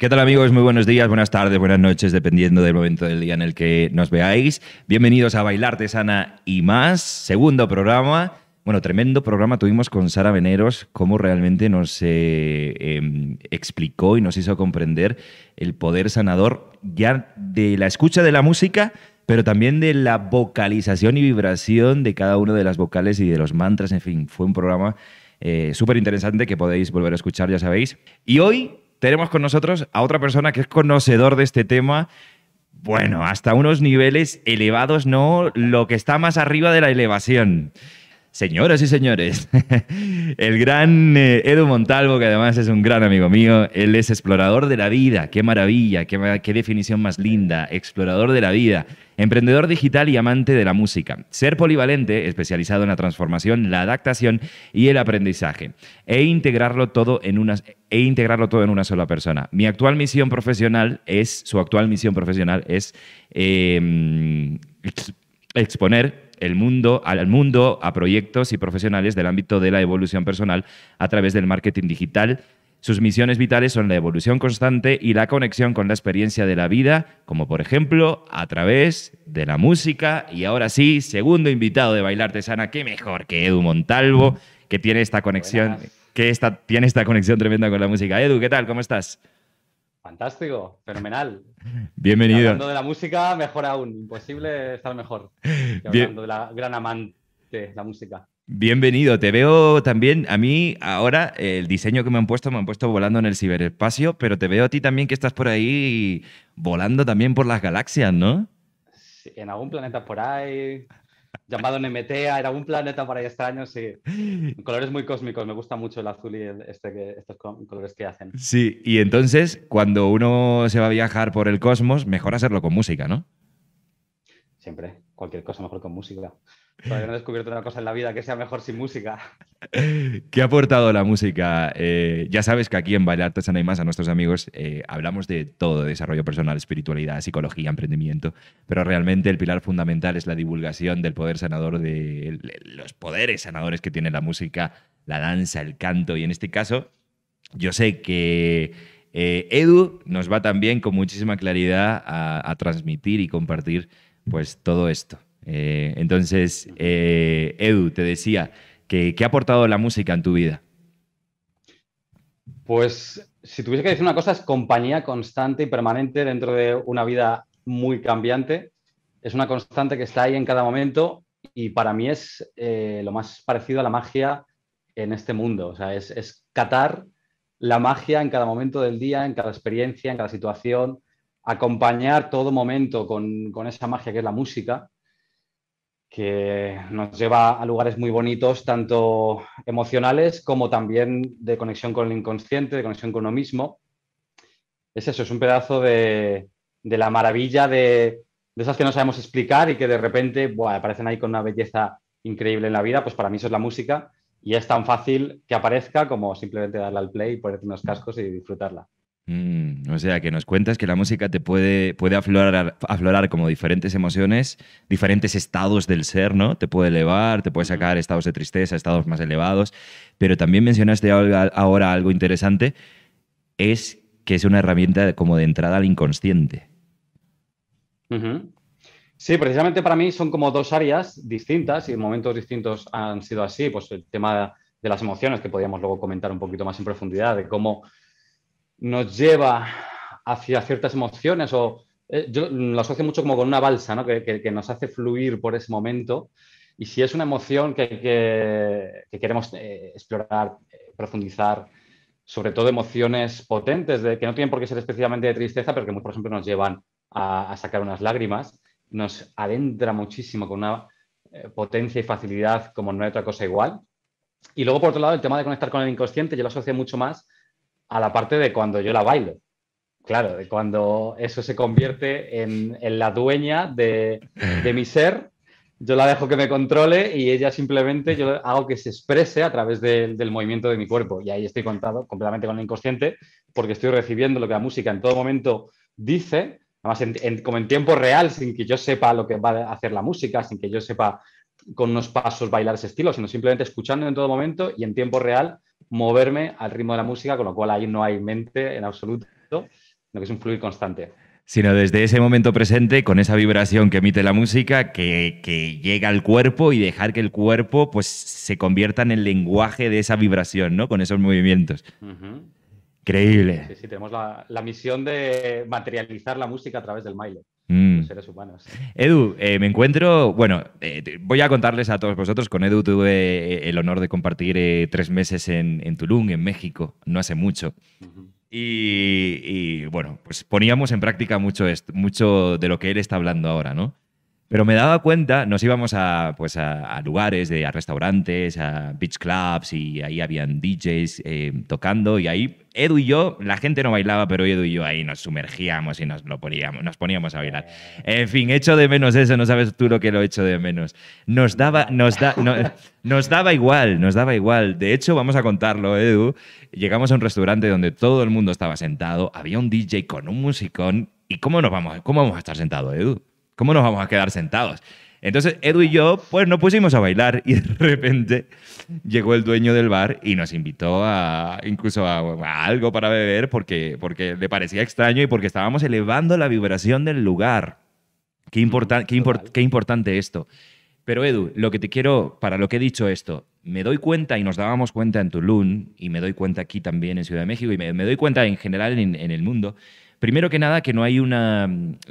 ¿Qué tal amigos? Muy buenos días, buenas tardes, buenas noches, dependiendo del momento del día en el que nos veáis. Bienvenidos a Bailar Sana y más, segundo programa. Bueno, tremendo programa tuvimos con Sara Veneros, cómo realmente nos eh, em, explicó y nos hizo comprender el poder sanador ya de la escucha de la música, pero también de la vocalización y vibración de cada una de las vocales y de los mantras, en fin, fue un programa eh, súper interesante que podéis volver a escuchar, ya sabéis. Y hoy tenemos con nosotros a otra persona que es conocedor de este tema. Bueno, hasta unos niveles elevados, no lo que está más arriba de la elevación. Señoras y señores, el gran eh, Edu Montalvo, que además es un gran amigo mío, él es explorador de la vida, qué maravilla, qué, definición más linda, explorador de la vida, emprendedor digital y amante de la música, ser polivalente, especializado en la transformación, la adaptación y el aprendizaje, e integrarlo todo en una, e integrarlo todo en una sola persona. Mi actual misión profesional es, su actual misión profesional es em, exponer el mundo, al mundo a proyectos y profesionales del ámbito de la evolución personal a través del marketing digital. Sus misiones vitales son la evolución constante y la conexión con la experiencia de la vida, como por ejemplo a través de la música. Y ahora sí, segundo invitado de Bailarte Sana, qué mejor que Edu Montalvo, que tiene esta conexión, que esta, tiene esta conexión tremenda con la música. Edu, ¿qué tal? ¿Cómo estás? Fantástico, fenomenal. Bienvenido. hablando de la música, mejor aún. Imposible estar mejor. hablando de la gran amante, de la música. Bienvenido, te veo también, a mí ahora el diseño que me han puesto, me han puesto volando en el ciberespacio, pero te veo a ti también que estás por ahí volando también por las galaxias, ¿no? en algún planeta por ahí, llamado Nemetea, era un planeta para extraño, sí. Colores muy cósmicos, me gusta mucho el azul y este estos colores que hacen. Sí, y entonces cuando uno se va a viajar por el cosmos, mejor hacerlo con música, ¿no? Siempre, cualquier cosa mejor con música. Todavía no he descubierto una cosa en la vida que sea mejor sin música. ¿Qué ha aportado la música? Eh, ya sabes que aquí en Bailar Sana y Más, a nuestros amigos, eh, hablamos de todo, desarrollo personal, espiritualidad, psicología, emprendimiento, pero realmente el pilar fundamental es la divulgación del poder sanador, de los poderes sanadores que tiene la música, la danza, el canto, y en este caso, yo sé que eh, Edu nos va también con muchísima claridad a, a transmitir y compartir pues todo esto. Eh, entonces, eh, Edu, te decía, ¿qué, ha aportado la música en tu vida? Pues si tuviese que decir una cosa, es compañía constante y permanente dentro de una vida muy cambiante. Es una constante que está ahí en cada momento y para mí es eh, lo más parecido a la magia en este mundo. O sea, es, catar la magia en cada momento del día, en cada experiencia, en cada situación, acompañar todo momento con esa magia que es la música que nos lleva a lugares muy bonitos, tanto emocionales como también de conexión con el inconsciente, de conexión con uno mismo. Es eso, es un pedazo de, de la maravilla de, de, esas que no sabemos explicar y que de repente aparecen ahí con una belleza increíble en la vida, pues para mí eso es la música y es tan fácil que aparezca como simplemente darle al play, poner unos cascos y disfrutarla. Mm, o sea, que nos cuentas que la música te puede, puede aflorar, aflorar como diferentes emociones, diferentes estados del ser, ¿no? Te puede elevar, te puede sacar estados de tristeza, estados más elevados, pero también mencionaste ahora algo interesante, es que es una herramienta como de entrada al inconsciente. Sí, precisamente para mí son como dos áreas distintas y en momentos distintos han sido así, pues el tema de las emociones que podríamos luego comentar un poquito más en profundidad, de cómo nos lleva hacia ciertas emociones o eh, yo lo asocio mucho como con una balsa, ¿no? que, nos hace fluir por ese momento. Y si es una emoción que, queremos eh, explorar, eh, profundizar, sobre todo emociones potentes, de, que no tienen por qué ser especialmente de tristeza, pero que, por ejemplo, nos llevan a, a sacar unas lágrimas, nos adentra muchísimo con una potencia y facilidad como no hay otra cosa igual. Y luego, por otro lado, el tema de conectar con el inconsciente, yo lo asocio mucho más a la parte de cuando yo la bailo. Claro, de cuando eso se convierte en, la dueña de, mi ser, yo la dejo que me controle y ella simplemente yo hago que se exprese a través del movimiento de mi cuerpo. Y ahí estoy contado completamente con el inconsciente porque estoy recibiendo lo que la música en todo momento dice, además en, como en tiempo real, sin que yo sepa lo que va a hacer la música, sin que yo sepa con unos pasos bailar ese estilo, sino simplemente escuchando en todo momento y en tiempo real moverme al ritmo de la música, con lo cual ahí no hay mente en absoluto, sino que es un fluir constante sino desde ese momento presente, con esa vibración que emite la música, que, llega al cuerpo y dejar que el cuerpo pues, se convierta en el lenguaje de esa vibración, ¿no? Con esos movimientos. creíble Increíble. Sí, sí, tenemos la, misión de materializar la música a través del baile. Mm. seres humanos. Edu, eh, me encuentro, bueno, eh, voy a contarles a todos vosotros, con Edu tuve eh, el honor de compartir tres meses en, Tulum, en México, no hace mucho. y, bueno, pues poníamos en práctica mucho, mucho de lo que él está hablando ahora, ¿no? Pero me daba cuenta, nos íbamos a, pues a, lugares, de, a restaurantes, a beach clubs y ahí habían DJs eh, tocando y ahí Edu y yo, la gente no bailaba, pero Edu y yo ahí nos sumergíamos y nos lo poníamos, nos poníamos a bailar. En fin, echo de menos eso, no sabes tú lo que lo echo de menos. Nos daba, nos da, nos daba igual, nos daba igual. De hecho, vamos a contarlo, Edu. Llegamos a un restaurante donde todo el mundo estaba sentado, había un DJ con un musicón. ¿Y cómo nos vamos? ¿Cómo vamos a estar sentados, Edu? ¿Cómo nos vamos a quedar sentados? Entonces, Edu y yo, pues nos pusimos a bailar y de repente llegó el dueño del bar y nos invitó a incluso a, algo para beber porque, porque le parecía extraño y porque estábamos elevando la vibración del lugar. Qué, qué importante esto. Pero Edu, lo que te quiero, para lo que he dicho esto, me doy cuenta y nos dábamos cuenta en Tulum y me doy cuenta aquí también en Ciudad de México y me, doy cuenta en general en, el mundo. Primero que nada que no hay una,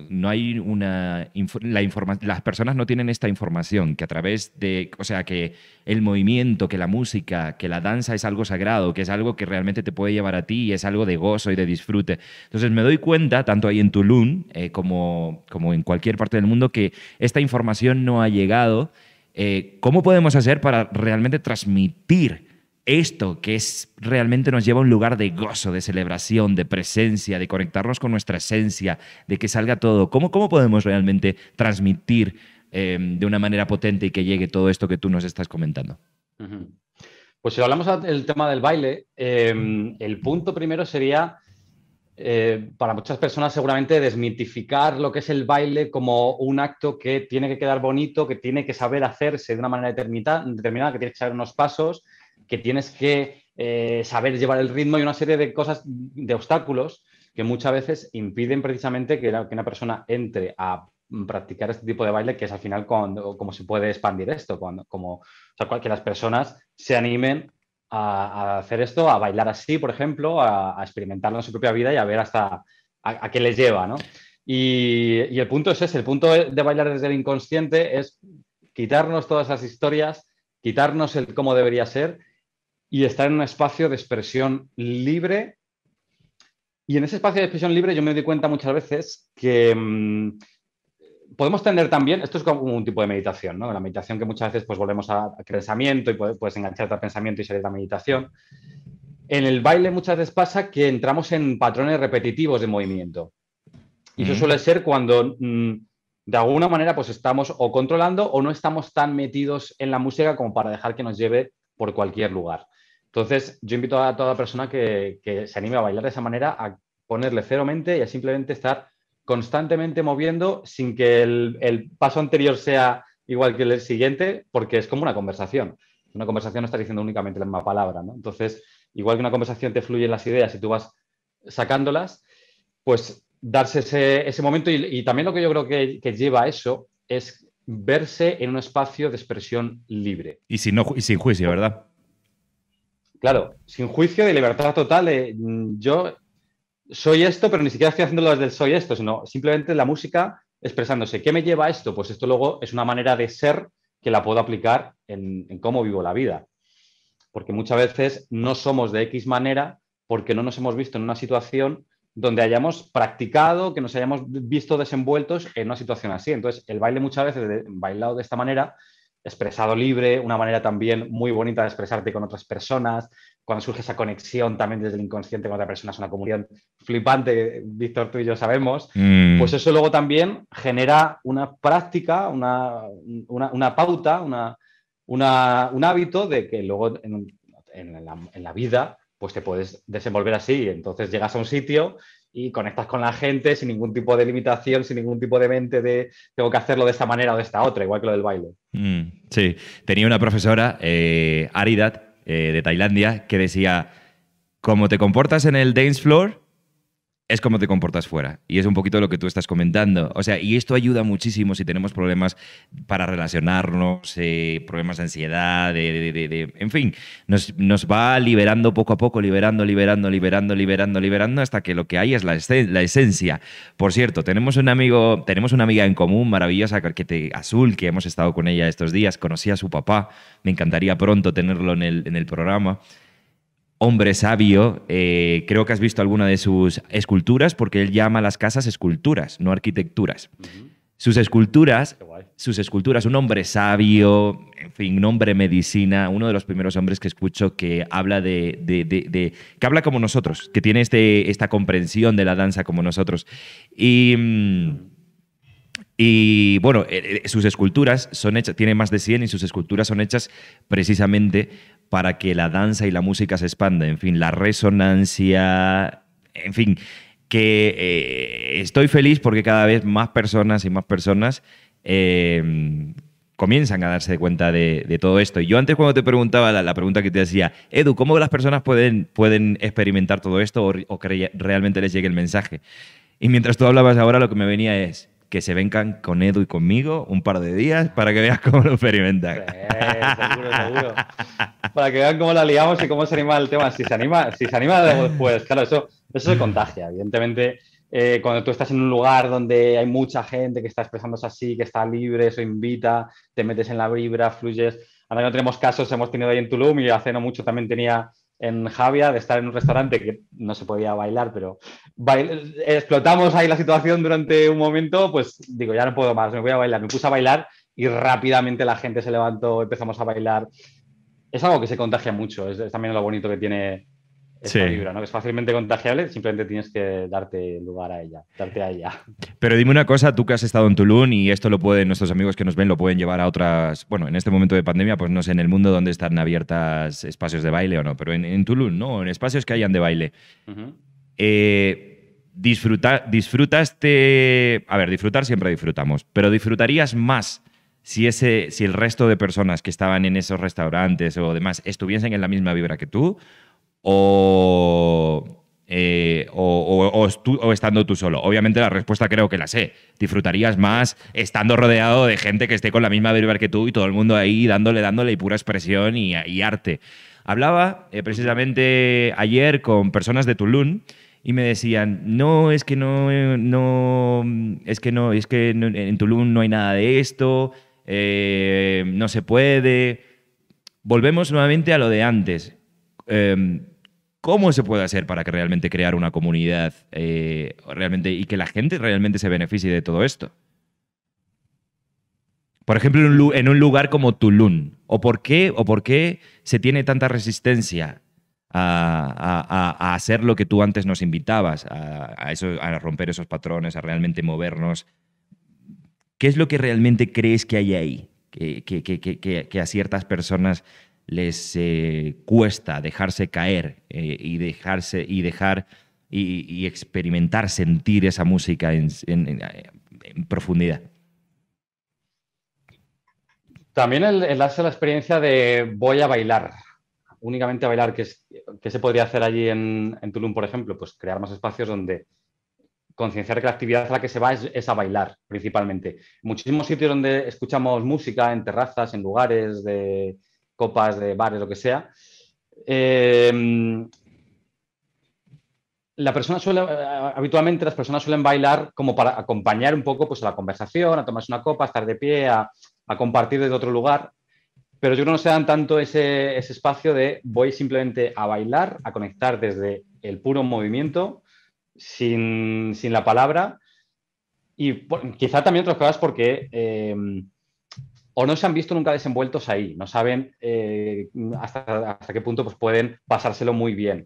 no hay una, la las personas no tienen esta información que a través de, o sea, que el movimiento, que la música, que la danza es algo sagrado, que es algo que realmente te puede llevar a ti y es algo de gozo y de disfrute. Entonces me doy cuenta, tanto ahí en Tulum eh, como, como en cualquier parte del mundo, que esta información no ha llegado. Eh, ¿cómo podemos hacer para realmente transmitir esto que es realmente nos lleva a un lugar de gozo, de celebración, de presencia, de conectarnos con nuestra esencia, de que salga todo? ¿Cómo, cómo podemos realmente transmitir em, de una manera potente y que llegue todo esto que tú nos estás comentando? Pues si hablamos del tema del baile, em, el punto primero sería eh, para muchas personas seguramente desmitificar lo que es el baile como un acto que tiene que quedar bonito, que tiene que saber hacerse de una manera determinada, que tienes que saber unos pasos, que tienes que eh, saber llevar el ritmo y una serie de cosas, de obstáculos que muchas veces impiden precisamente que, una persona entre a practicar este tipo de baile, que es al final cuando, como se puede expandir esto, cuando, como, que las personas se animen a, hacer esto, a bailar así, por ejemplo, a, experimentarlo en su propia vida y a ver hasta a, qué les lleva, Y, el punto es ese, el punto de bailar desde el inconsciente es quitarnos todas las historias, quitarnos el cómo debería ser y estar en un espacio de expresión libre. Y en ese espacio de expresión libre yo me doy cuenta muchas veces que... Mm, podemos tener también, esto es como un tipo de meditación, ¿no? La meditación que muchas veces pues volvemos a, pensamiento y puedes, engancharte al pensamiento y salir de la meditación. En el baile muchas veces pasa que entramos en patrones repetitivos de movimiento. Y eso suele ser cuando mm, de alguna manera pues estamos o controlando o no estamos tan metidos en la música como para dejar que nos lleve por cualquier lugar. Entonces, yo invito a toda persona que, que se anime a bailar de esa manera a ponerle cero mente y a simplemente estar constantemente moviendo sin que el, paso anterior sea igual que el siguiente, porque es como una conversación. Una conversación no está diciendo únicamente la misma palabra, Entonces, igual que una conversación te fluyen las ideas y tú vas sacándolas, pues darse ese, momento y, también lo que yo creo que, lleva a eso es verse en un espacio de expresión libre. Y sin, no, sin juicio, ¿verdad? Claro, sin juicio de libertad total. Eh, yo soy esto, pero ni siquiera estoy haciendo lo del soy esto, sino simplemente la música expresándose. ¿Qué me lleva a esto? Pues esto luego es una manera de ser que la puedo aplicar en, cómo vivo la vida. Porque muchas veces no somos de X manera porque no nos hemos visto en una situación donde hayamos practicado, que nos hayamos visto desenvueltos en una situación así. Entonces, el baile muchas veces, bailado de esta manera, expresado libre, una manera también muy bonita de expresarte con otras personas, cuando surge esa conexión también desde el inconsciente con otra persona, es una comunidad flipante, Víctor, tú y yo sabemos, mm. pues eso luego también genera una práctica, una, pauta, una, un hábito de que luego en, la, vida pues te puedes desenvolver así. Entonces llegas a un sitio y conectas con la gente sin ningún tipo de limitación, sin ningún tipo de mente de tengo que hacerlo de esta manera o de esta otra, igual que lo del baile. Mm, sí, tenía una profesora, eh, Aridat, eh, de Tailandia que decía, «¿Cómo te comportas en el dance floor, es cómo te comportas fuera. Y es un poquito lo que tú estás comentando. O sea, y esto ayuda muchísimo si tenemos problemas para relacionarnos, eh, problemas de ansiedad, de, en fin, nos, nos, va liberando poco a poco, liberando, liberando, liberando, liberando, liberando, hasta que lo que hay es la, esencia. Por cierto, tenemos un amigo, tenemos una amiga en común maravillosa, que Azul, que hemos estado con ella estos días, conocí a su papá, me encantaría pronto tenerlo el, en el programa hombre sabio, eh, creo que has visto alguna de sus esculturas, porque él llama a las casas esculturas, no arquitecturas. Sus esculturas, sus esculturas, un hombre sabio, en fin, un hombre medicina, uno de los primeros hombres que escucho que habla de, que habla como nosotros, que tiene este, esta comprensión de la danza como nosotros. Y... y bueno, eh, eh, sus esculturas son hechas, tiene más de 100 y sus esculturas son hechas precisamente para que la danza y la música se expanda, en fin, la resonancia, en fin, que eh, estoy feliz porque cada vez más personas y más personas eh, comienzan a darse cuenta de, todo esto. yo antes cuando te preguntaba la, pregunta que te hacía, Edu, ¿cómo las personas pueden, pueden experimentar todo esto o, o realmente les llegue el mensaje? Y mientras tú hablabas ahora, lo que me venía es, que se vengan con Edu y conmigo un par de días para que veas cómo lo experimentan. Eh, seguro, seguro. Para que vean cómo la liamos y cómo se anima el tema. Si se anima, si se anima pues claro, eso, eso se contagia. Evidentemente, eh, cuando tú estás en un lugar donde hay mucha gente que está expresándose así, que está libre, eso invita, te metes en la vibra, fluyes. Ahora no tenemos casos, hemos tenido ahí en Tulum y hace no mucho también tenía en Javia de estar en un restaurante que no se podía bailar, pero explotamos ahí la situación durante un momento, pues digo, ya no puedo más, me voy a bailar. Me puse a bailar y rápidamente la gente se levantó, empezamos a bailar. Es algo que se contagia mucho, es también lo bonito que tiene sí. vibra, ¿no? Que es fácilmente contagiable, simplemente tienes que darte lugar a ella, darte a ella. Pero dime una cosa, tú que has estado en Tulum y esto lo pueden, nuestros amigos que nos ven lo pueden llevar a otras, bueno, en este momento de pandemia, pues no sé, en el mundo dónde están abiertas espacios de baile o no, pero en, Tulum, ¿no? En espacios que hayan de baile. Eh, disfrutaste, a ver, disfrutar siempre disfrutamos, pero disfrutarías más si, ese, si el resto de personas que estaban en esos restaurantes o demás estuviesen en la misma vibra que tú o, eh, o, estando tú solo? Obviamente la respuesta creo que la sé. Disfrutarías más estando rodeado de gente que esté con la misma verbal que tú y todo el mundo ahí dándole, dándole y pura expresión y, arte. Hablaba eh, precisamente ayer con personas de Tulum y me decían, no, es que no, no, es que no, es que en Tulum no hay nada de esto, eh, no se puede. Volvemos nuevamente a lo de antes. Em, ¿Cómo se puede hacer para que realmente crear una comunidad eh, realmente, y que la gente realmente se beneficie de todo esto? Por ejemplo, en un, lugar como Tulum. ¿O por qué, o por qué se tiene tanta resistencia a, hacer lo que tú antes nos invitabas, a, eso, a romper esos patrones, a realmente movernos. ¿Qué es lo que realmente crees que hay ahí? que a ciertas personas les eh, cuesta dejarse caer eh, y dejarse y dejar y, experimentar, sentir esa música en, profundidad. También el, él la experiencia de voy a bailar, únicamente a bailar, ¿qué, que se podría hacer allí en, Tulum, por ejemplo? Pues crear más espacios donde concienciar que la actividad a la que se va es, a bailar, principalmente. Muchísimos sitios donde escuchamos música, en terrazas, en lugares de, copas de bares, lo que sea. Eh, la persona suele, eh, habitualmente las personas suelen bailar como para acompañar un poco pues, a la conversación, a tomarse una copa, a estar de pie, a, compartir desde otro lugar. Pero yo creo que no se dan tanto ese, espacio de voy simplemente a bailar, a conectar desde el puro movimiento, sin, la palabra. Y quizá también otras cosas porque eh, o no se han visto nunca desenvueltos ahí, no saben eh, hasta, qué punto pues, pueden pasárselo muy bien.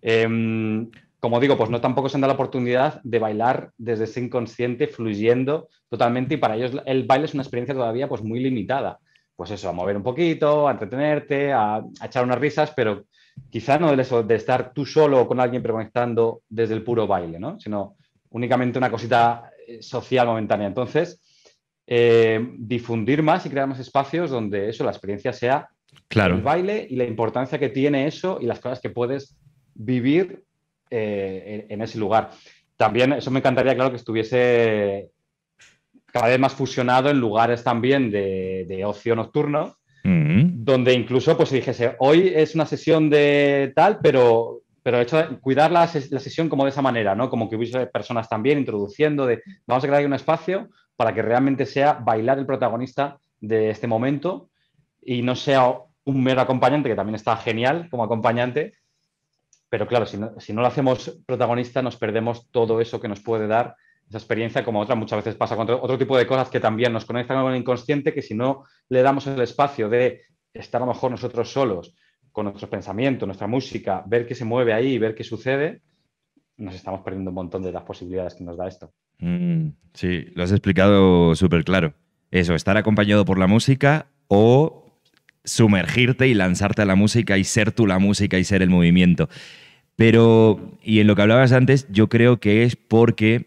Em, como digo, pues no tampoco se han dado la oportunidad de bailar desde ese inconsciente, fluyendo totalmente, y para ellos el baile es una experiencia todavía pues, muy limitada. Pues eso, a mover un poquito, a entretenerte, a, echar unas risas, pero quizá no de eso de estar tú solo o con alguien preconectando desde el puro baile, Sino únicamente una cosita eh, social momentánea. Entonces, eh, difundir más y crear más espacios donde eso, la experiencia sea claro. el baile y la importancia que tiene eso y las cosas que puedes vivir eh, en, ese lugar. También eso me encantaría, claro, que estuviese cada vez más fusionado en lugares también de, de ocio nocturno, mm-hmm. donde incluso pues dijese, hoy es una sesión de tal, pero, pero hecho, cuidar la, la, sesión como de esa manera, ¿no? Como que hubiese personas también introduciendo de, vamos a crear un espacio para que realmente sea bailar el protagonista de este momento y no sea un mero acompañante, que también está genial como acompañante, pero claro, si no, lo hacemos protagonista, nos perdemos todo eso que nos puede dar esa experiencia, como otra muchas veces pasa con otro tipo de cosas que también nos conectan con el inconsciente, que si no le damos el espacio de estar a lo mejor nosotros solos, con nuestros pensamientos, nuestra música, ver qué se mueve ahí, ver qué sucede, nos estamos perdiendo un montón de las posibilidades que nos da esto. Mm, sí, lo has explicado súper claro. Eso, estar acompañado por la música o sumergirte y lanzarte a la música y ser tú la música y ser el movimiento. Pero, y en lo que hablabas antes, yo creo que es porque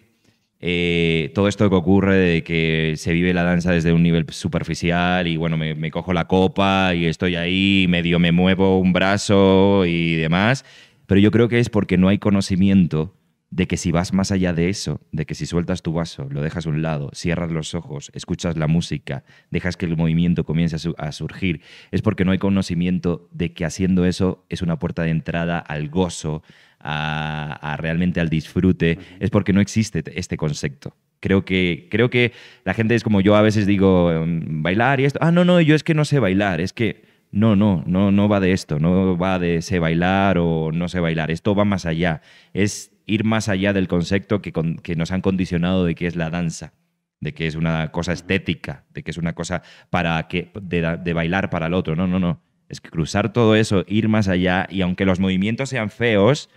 eh, todo esto que ocurre de que se vive la danza desde un nivel superficial y bueno, me, me cojo la copa y estoy ahí, medio me muevo un brazo y demás, pero yo creo que es porque no hay conocimiento de que si vas más allá de eso, de que si sueltas tu vaso, lo dejas a un lado, cierras los ojos, escuchas la música, dejas que el movimiento comience a, surgir, es porque no hay conocimiento de que haciendo eso es una puerta de entrada al gozo, a, realmente al disfrute, es porque no existe este concepto. Creo que, creo que la gente es como yo a veces digo, em, bailar y esto, ah, no, no, yo es que no sé bailar, es que no, no, no, no va de esto, no va de sé bailar o no sé bailar, esto va más allá. Es ir más allá del concepto que, nos han condicionado de que es la danza, de que es una cosa estética, de que es una cosa para que, de, bailar para el otro. No, no, no. Es que cruzar todo eso, ir más allá y aunque los movimientos sean feos,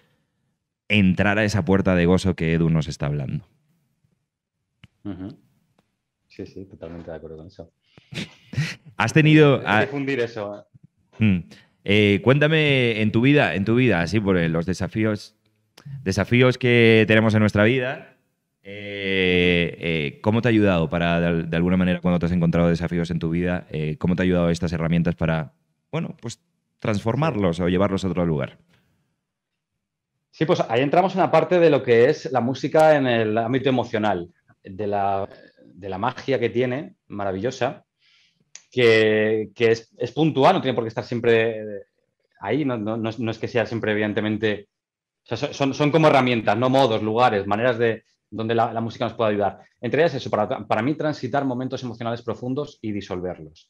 entrar a esa puerta de gozo que Edu nos está hablando. Sí, sí, totalmente de acuerdo con eso. Has tenido. A... Difundir eso. ¿eh? Mm. Eh, cuéntame en tu vida, en tu vida, así por los desafíos desafíos que tenemos en nuestra vida. Eh, eh, ¿Cómo te ha ayudado para, de, alguna manera, cuando te has encontrado desafíos en tu vida, eh, cómo te ha ayudado estas herramientas para, bueno, pues transformarlos o llevarlos a otro lugar? Sí, pues ahí entramos en la parte de lo que es la música en el ámbito emocional, de la, de la magia que tiene, maravillosa, que, es, puntual, no tiene por qué estar siempre ahí, no, no, no es que sea siempre, evidentemente, son, como herramientas, no modos, lugares, maneras de donde la, música nos puede ayudar. Entre ellas eso, para, mí transitar momentos emocionales profundos y disolverlos.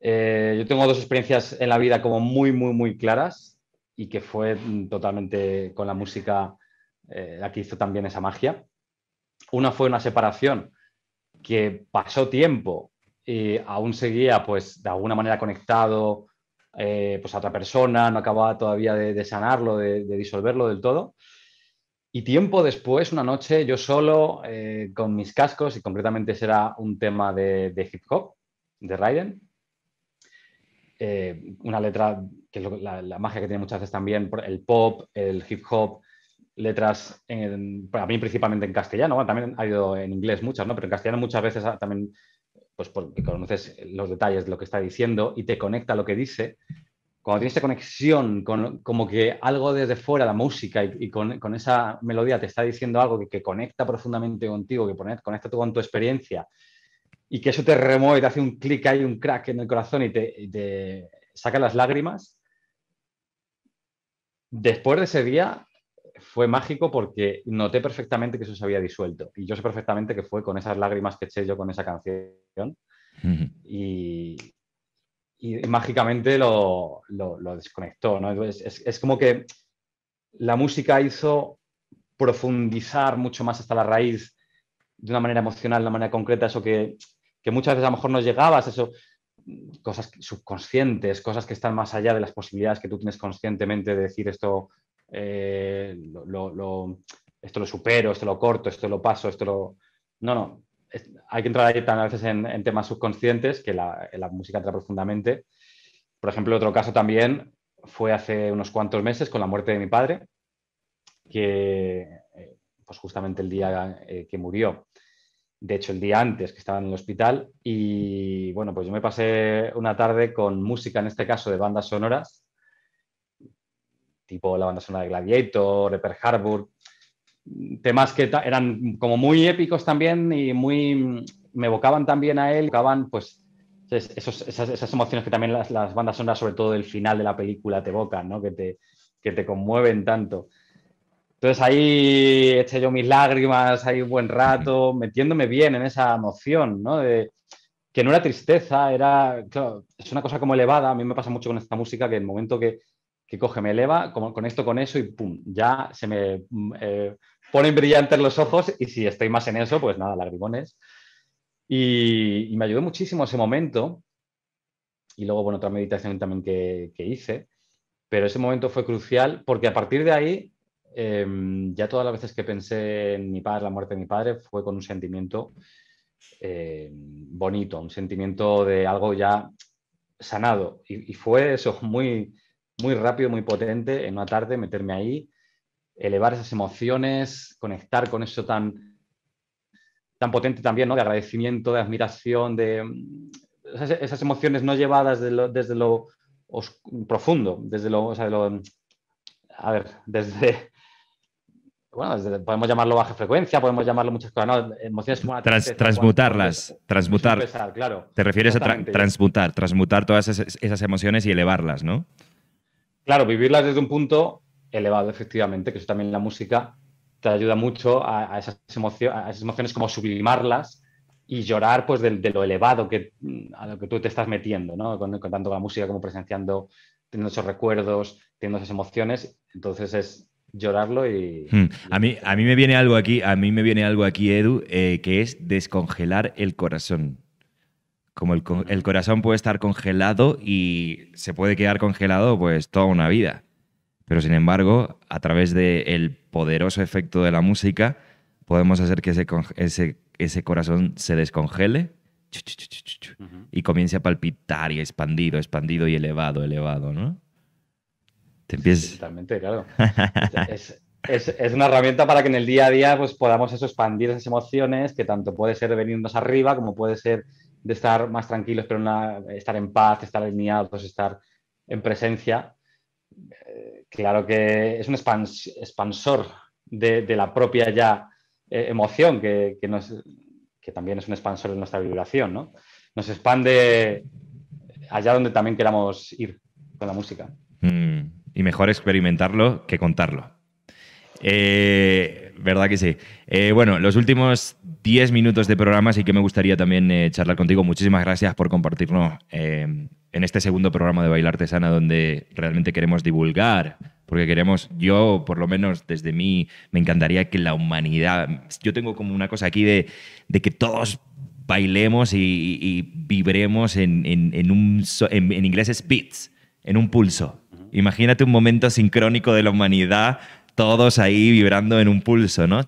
Eh, yo tengo dos experiencias en la vida como muy, muy, muy claras y que fue totalmente con la música eh, la que hizo también esa magia. Una fue una separación que pasó tiempo y aún seguía pues de alguna manera conectado eh, pues a otra persona, no acababa todavía de, sanarlo, de, disolverlo del todo. Y tiempo después, una noche, yo solo, eh, con mis cascos, y concretamente será un tema de, hip hop, de Raiden, eh, una letra que es la, magia que tiene muchas veces también, el pop, el hip hop, letras, en, para mí principalmente en castellano, también ha ido en inglés muchas, ¿no? pero en castellano muchas veces ah, también pues porque conoces los detalles de lo que está diciendo y te conecta a lo que dice, cuando tienes esa conexión con como que algo desde fuera, la música y, con, esa melodía te está diciendo algo que, conecta profundamente contigo, que conecta tú con tu experiencia y que eso te remueve, te hace un clic hay un crack en el corazón y te saca las lágrimas, después de ese día fue mágico porque noté perfectamente que eso se había disuelto. Y yo sé perfectamente que fue con esas lágrimas que eché yo con esa canción. y, mágicamente lo, desconectó. es, como que la música hizo profundizar mucho más hasta la raíz de una manera emocional, de una manera concreta, eso que, que muchas veces a lo mejor no llegabas, eso, cosas subconscientes, cosas que están más allá de las posibilidades que tú tienes conscientemente de decir esto eh, esto lo supero, esto lo corto, esto lo paso, esto lo... No, no, hay que entrar ahí tan a veces en, temas subconscientes que la, música entra profundamente. Por ejemplo, otro caso también fue hace unos cuantos meses con la muerte de mi padre, que eh, pues justamente el día eh, que murió de hecho el día antes que estaba en el hospital y bueno, pues yo me pasé una tarde con música, en este caso de bandas sonoras, tipo la banda sonora de Gladiator, de Harbour, temas que eran como muy épicos también y muy me evocaban también a él, evocaban pues esas, emociones que también las, bandas sonoras, sobre todo el final de la película, te evocan, que, te, te conmueven tanto. Entonces ahí eché yo mis lágrimas, ahí un buen rato, metiéndome bien en esa emoción, que no era tristeza, era, es una cosa como elevada, a mí me pasa mucho con esta música, que el momento que, que coge, me eleva, como, con esto, con eso y pum, ya se me mm, eh, ponen brillantes los ojos y si estoy más en eso, pues nada, lagrimones. Y, me ayudó muchísimo ese momento. Y luego, bueno, otra meditación también que, hice. Pero ese momento fue crucial porque a partir de ahí, em, ya todas las veces que pensé en mi padre, la muerte de mi padre, fue con un sentimiento em, bonito, un sentimiento de algo ya sanado. y fue eso, muy, muy rápido, muy potente, en una tarde meterme ahí, elevar esas emociones, conectar con eso tan, tan potente también, ¿no? De agradecimiento, de admiración, de mm, esas, emociones no llevadas desde lo profundo, desde lo, a ver, desde, bueno, podemos llamarlo baja frecuencia, podemos llamarlo muchas cosas, ¿no? Emociones como Transmutarlas, transmutar. Te refieres a transmutar, transmutar todas esas emociones y elevarlas, ¿no? Claro, vivirlas desde un punto elevado, efectivamente, que eso también la música te ayuda mucho a, esas, emociones, como sublimarlas y llorar pues de, lo elevado que, a lo que tú te estás metiendo, ¿no? Con, tanto la música como presenciando, teniendo esos recuerdos, teniendo esas emociones, entonces es llorarlo y... Hmm. A, mí, a mí me viene algo aquí, a mí me viene algo aquí, Edu, eh, que es descongelar el corazón como el, corazón puede estar congelado y se puede quedar congelado pues toda una vida. Pero sin embargo, a través del poderoso efecto de la música, podemos hacer que ese, ese, ese corazón se descongele y comience a palpitar y expandido, expandido y elevado, elevado, ¿no? Te totalmente, claro. es, una herramienta para que en el día a día pues, podamos eso, expandir esas emociones que tanto puede ser venirnos arriba como puede ser de estar más tranquilos, pero estar en paz, estar alineados, estar en presencia, eh, claro que es un expansor de, la propia ya eh, emoción, que, también es un expansor de nuestra vibración, ¿no? Nos expande allá donde también queramos ir con la música. Mm, y mejor experimentarlo que contarlo. Eh, verdad que sí. Eh, bueno, los últimos 10 minutos de programa sí que me gustaría también eh, charlar contigo. Muchísimas gracias por compartirnos em, en este segundo programa de Bailar Artesana donde realmente queremos divulgar, porque queremos, yo por lo menos desde mí, me encantaría que la humanidad, yo tengo como una cosa aquí de, que todos bailemos y, vibremos en, un, en, en inglés es beats, en un pulso. Imagínate un momento sincrónico de la humanidad todos ahí vibrando en un pulso, ¿no?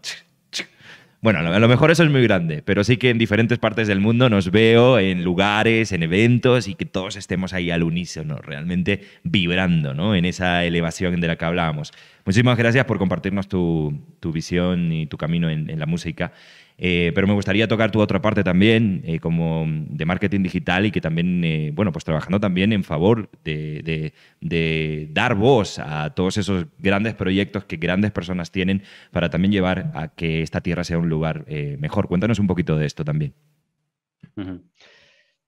Bueno, a lo mejor eso es muy grande, pero sí que en diferentes partes del mundo nos veo en lugares, en eventos y que todos estemos ahí al unísono, realmente vibrando ¿no? en esa elevación de la que hablábamos. Muchísimas gracias por compartirnos tu, visión y tu camino en la música. Eh, pero me gustaría tocar tu otra parte también, eh, como de marketing digital y que también, eh, bueno, pues trabajando también en favor de, de, dar voz a todos esos grandes proyectos que grandes personas tienen para también llevar a que esta tierra sea un lugar mejor. Cuéntanos un poquito de esto también.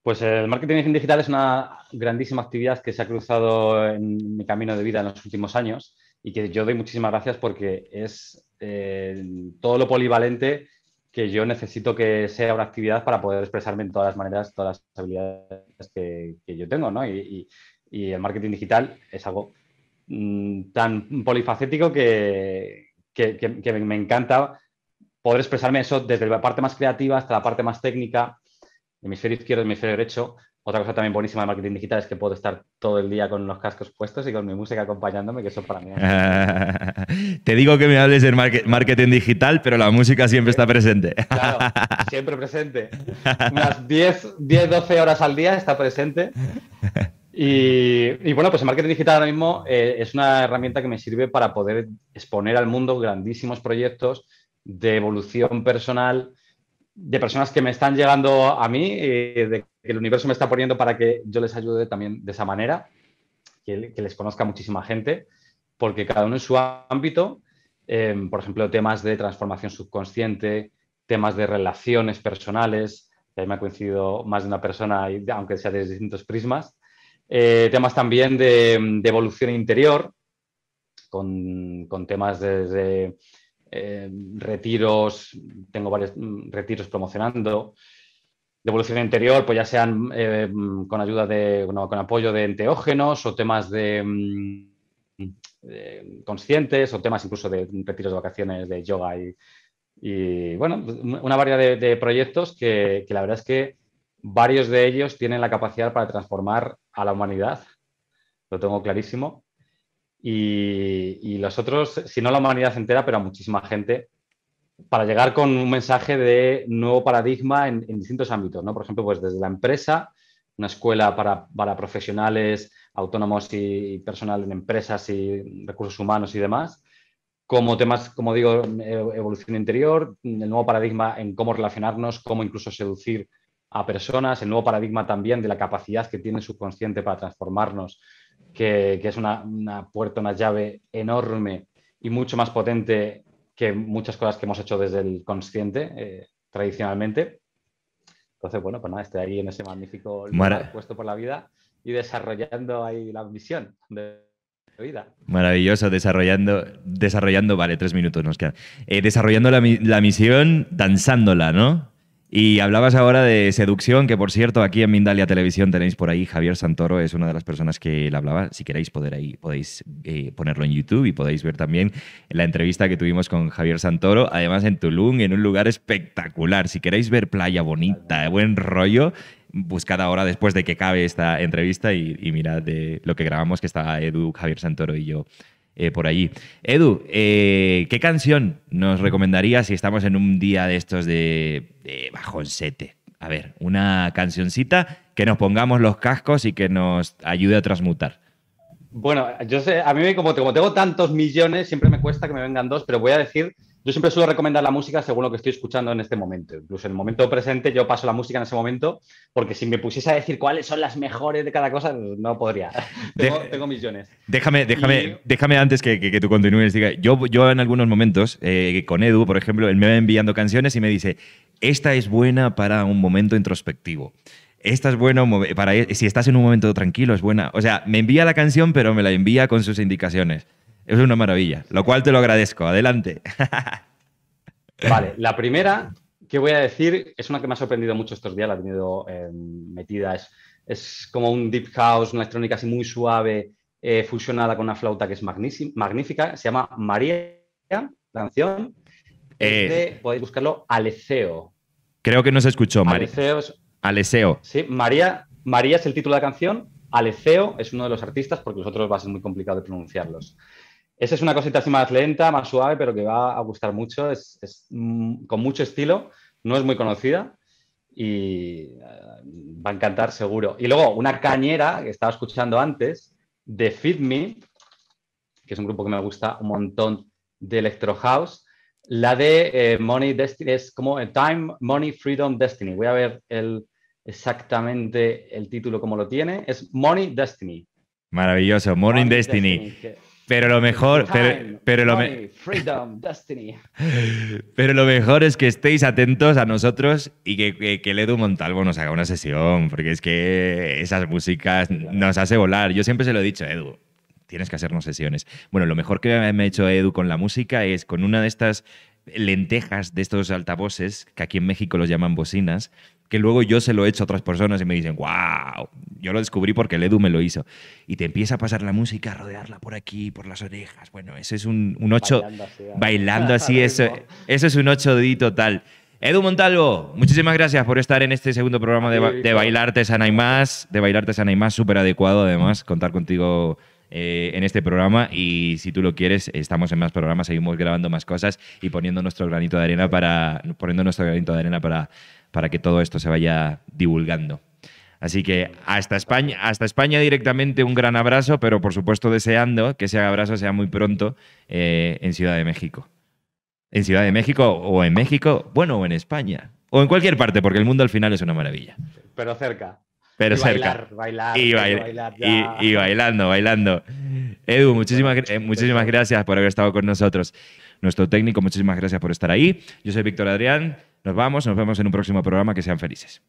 Pues el marketing digital es una grandísima actividad que se ha cruzado en mi camino de vida en los últimos años y que yo doy muchísimas gracias porque es todo lo polivalente que yo necesito que sea una actividad para poder expresarme en todas las maneras, todas las habilidades que, yo tengo, ¿no? Y, el marketing digital es algo mm, tan polifacético que, que, me encanta poder expresarme eso desde la parte más creativa hasta la parte más técnica, hemisferio izquierdo, hemisferio derecho, otra cosa también buenísima de marketing digital es que puedo estar todo el día con los cascos puestos y con mi música acompañándome, que eso para mí Te digo que me hables del marketing digital, pero la música siempre está presente. Claro, siempre presente. Unas 10, 10 12 horas al día está presente. Y, bueno, pues el marketing digital ahora mismo eh, es una herramienta que me sirve para poder exponer al mundo grandísimos proyectos de evolución personal, de personas que me están llegando a mí, y eh, de que el universo me está poniendo para que yo les ayude también de esa manera, que, les conozca muchísima gente, porque cada uno en su ámbito, em, por ejemplo, temas de transformación subconsciente, temas de relaciones personales, que ahí me ha coincidido más de una persona, aunque sea desde distintos prismas, eh, temas también de, evolución interior, con, temas desde... De, eh, retiros, tengo varios mm, retiros promocionando. Devolución interior, pues ya sean eh, mm, con ayuda de, con apoyo de enteógenos o temas mm, de, conscientes o temas incluso de retiros de vacaciones de yoga y, bueno, una variedad de, proyectos que, que la verdad es que varios de ellos tienen la capacidad para transformar a la humanidad, lo tengo clarísimo, y, los otros, si no la humanidad entera, pero a muchísima gente, para llegar con un mensaje de nuevo paradigma en, distintos ámbitos, ¿no? Por ejemplo, pues desde la empresa, una escuela para, profesionales autónomos y, personal en empresas y recursos humanos y demás, como temas, como digo, evolución interior, el nuevo paradigma en cómo relacionarnos, cómo incluso seducir a personas, el nuevo paradigma también de la capacidad que tiene el subconsciente para transformarnos que, es una, puerta, una llave enorme y mucho más potente que muchas cosas que hemos hecho desde el consciente eh, tradicionalmente. Entonces, bueno, pues nada, estoy ahí en ese magnífico lugar puesto por la vida y desarrollando ahí la misión de vida. Maravilloso, desarrollando, desarrollando, vale, tres minutos nos quedan. Eh, desarrollando la, la misión, danzándola, ¿no? Y hablabas ahora de seducción, que por cierto, aquí en Mindalia Televisión tenéis por ahí Javier Santoro, es una de las personas que le hablaba. Si queréis, poder ahí, podéis eh, ponerlo en YouTube y podéis ver también la entrevista que tuvimos con Javier Santoro, además en Tulum, en un lugar espectacular. Si queréis ver playa bonita, de buen rollo, buscad ahora después de que acabe esta entrevista y, mirad de eh, lo que grabamos, que está Edu, Javier Santoro y yo eh, por allí. Edu, eh, ¿qué canción nos recomendarías si estamos en un día de estos de, de sete? A ver, una cancioncita que nos pongamos los cascos y que nos ayude a transmutar. Bueno, yo sé, a mí como tengo tantos millones, siempre me cuesta que me vengan dos, pero voy a decir yo siempre suelo recomendar la música según lo que estoy escuchando en este momento. Incluso en el momento presente yo paso la música en ese momento, porque si me pusiese a decir cuáles son las mejores de cada cosa, no podría. tengo, misiones. Déjame, déjame, déjame antes que, tú continúes. Diga, yo, yo en algunos momentos, eh, con Edu, por ejemplo, él me va enviando canciones y me dice, esta es buena para un momento introspectivo esta es buena para e, si estás en un momento tranquilo es buena. O sea, me envía la canción, pero me la envía con sus indicaciones. Es una maravilla, lo cual te lo agradezco. Adelante. Vale, la primera que voy a decir es una que me ha sorprendido mucho estos días, la he tenido eh, metida. Es, como un deep house, una electrónica así muy suave, eh, fusionada con una flauta que es magnífica. Se llama María, la canción. podéis buscarlo, Aleceo. Creo que no se escuchó, María. Aleceo. Sí, María, María es el título de la canción. Aleceo es uno de los artistas, porque los otros va a ser muy complicado de pronunciarlos. Esa es una cosita así más lenta, más suave, pero que va a gustar mucho. Es, mm, con mucho estilo, no es muy conocida y eh, va a encantar seguro. Y luego una cañera que estaba escuchando antes de Feed Me, que es un grupo que me gusta un montón de Electro House. La de eh, Money Destiny es como eh, Time, Money, Freedom, Destiny. Voy a ver el, exactamente el título como lo tiene. Es Money Destiny. Maravilloso, Money, Destiny. Pero lo mejor, pero, lo mejor es que estéis atentos a nosotros y que, que, el Edu Montalvo nos haga una sesión, porque es que esas músicas nos hace volar. Yo siempre se lo he dicho, Edu, tienes que hacernos sesiones. Bueno, lo mejor que me ha hecho Edu con la música es con una de estas lentejas de estos altavoces, que aquí en México los llaman bocinas, que luego yo se lo he hecho a otras personas y me dicen, wow, yo lo descubrí porque el Edu me lo hizo. Y te empieza a pasar la música, a rodearla por aquí, por las orejas. Bueno, ese es un, un ocho, bailando así, ¿eh? eso, es un ocho de total. Edu Montalvo, muchísimas gracias por estar en este segundo programa de, Bailarte de Sana Más, de Bailarte Sana y Más, súper adecuado además, contar contigo eh, en este programa y si tú lo quieres, estamos en más programas, seguimos grabando más cosas y poniendo nuestro granito de arena para, poniendo nuestro granito de arena para, que todo esto se vaya divulgando. Así que hasta España, hasta España directamente un gran abrazo, pero por supuesto deseando que ese abrazo sea muy pronto eh, en Ciudad de México. En Ciudad de México o en México, bueno, o en España. O en cualquier parte, porque el mundo al final es una maravilla. Pero cerca pero cerca. y, bailando, bailando. Edu, muchísimas, eh, muchísimas gracias por haber estado con nosotros. Nuestro técnico, muchísimas gracias por estar ahí. Yo soy Víctor Adrián. Nos vamos, nos vemos en un próximo programa. Que sean felices.